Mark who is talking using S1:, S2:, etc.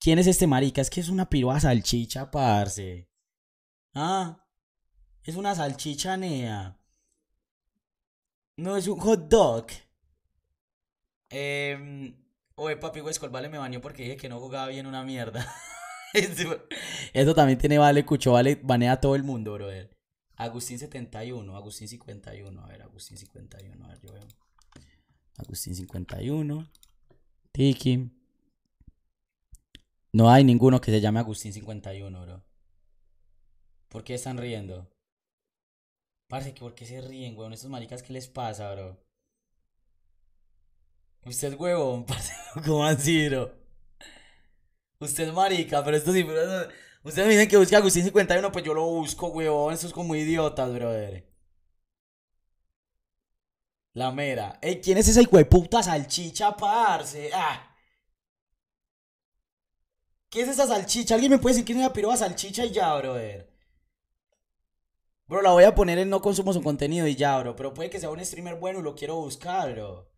S1: ¿Quién es este marica? Es que es una pirua salchicha, parce. Ah, es una salchicha nea. No es un hot dog. Eh, oye, papi, Huescol, vale, me baneó porque dije que no jugaba bien una mierda. Eso también tiene vale, cucho, vale, banea a todo el mundo, brother. Agustín 71, Agustín 51, a ver, Agustín 51, a ver, yo veo. Agustín 51, Tiki. No hay ninguno que se llame Agustín 51, bro. ¿Por qué están riendo? que ¿por qué se ríen, weón? Estos maricas, ¿qué les pasa, bro? Usted es huevón, parce. ¿Cómo así, bro? Usted es marica, pero esto sí, Ustedes me dicen que busque Agustín 51, pues yo lo busco, huevón. Estos como idiotas, brother. La mera. Ey, ¿quién es ese hijo puta salchicha, parce? Ah. ¿Qué es esa salchicha? ¿Alguien me puede decir que es una piroba salchicha y ya, bro Bro, la voy a poner en no consumo su contenido y ya, bro. Pero puede que sea un streamer bueno y lo quiero buscar, bro.